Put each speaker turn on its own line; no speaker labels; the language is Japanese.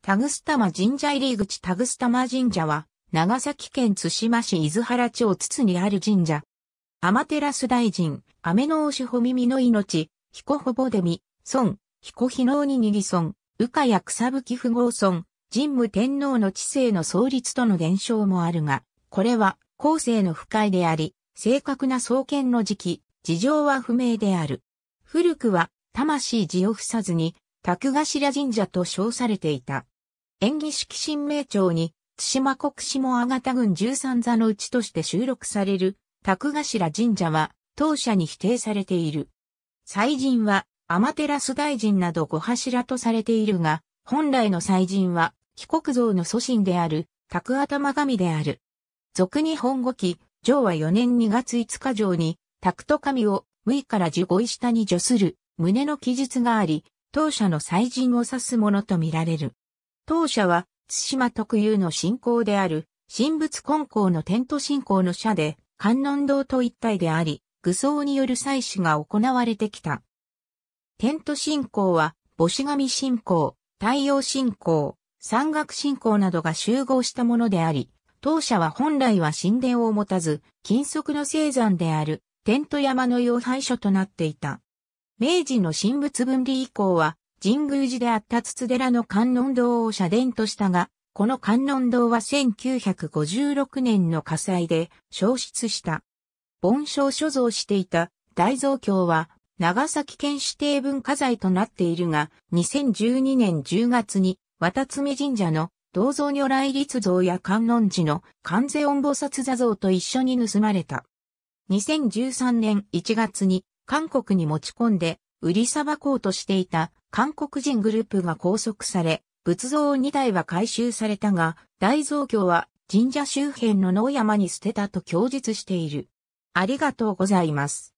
タグスタマ神社入り口タグスタマ神社は、長崎県津島市伊豆原町津にある神社。天照大臣、雨のおしほみみの命、彦ほぼでみ、孫、彦ひのうににり孫、羽化や草吹不合孫、神武天皇の治世の創立との伝承もあるが、これは、後世の不快であり、正確な創建の時期、事情は不明である。古くは、魂地を伏さずに、シ頭神社と称されていた。演技式新名帳に、津島国下がた軍十三座のうちとして収録される、宅頭神社は、当社に否定されている。祭神は、天照大臣など五柱とされているが、本来の祭神は、被告像の祖神である、宅頭神である。俗に本語記、上は4年2月5日上に、宅と神を、無意から十五位下に除する、胸の記述があり、当社の祭神を指すものとみられる。当社は、津島特有の信仰である、神仏根校のテント信仰の社で、観音堂と一体であり、具僧による祭祀が行われてきた。テント信仰は、母子神信仰、太陽信仰、山岳信仰などが集合したものであり、当社は本来は神殿を持たず、金属の生山である、テント山の要廃所となっていた。明治の神仏分離以降は、神宮寺であった筒寺の観音堂を社殿としたが、この観音堂は1956年の火災で消失した。盆栽所蔵していた大蔵経は長崎県指定文化財となっているが、2012年10月に、渡爪神社の銅像如来立像や観音寺の観世音菩薩座像と一緒に盗まれた。2013年1月に韓国に持ち込んで売りさばこうとしていた韓国人グループが拘束され、仏像2体は回収されたが、大蔵経は神社周辺の農山に捨てたと供述している。ありがとうございます。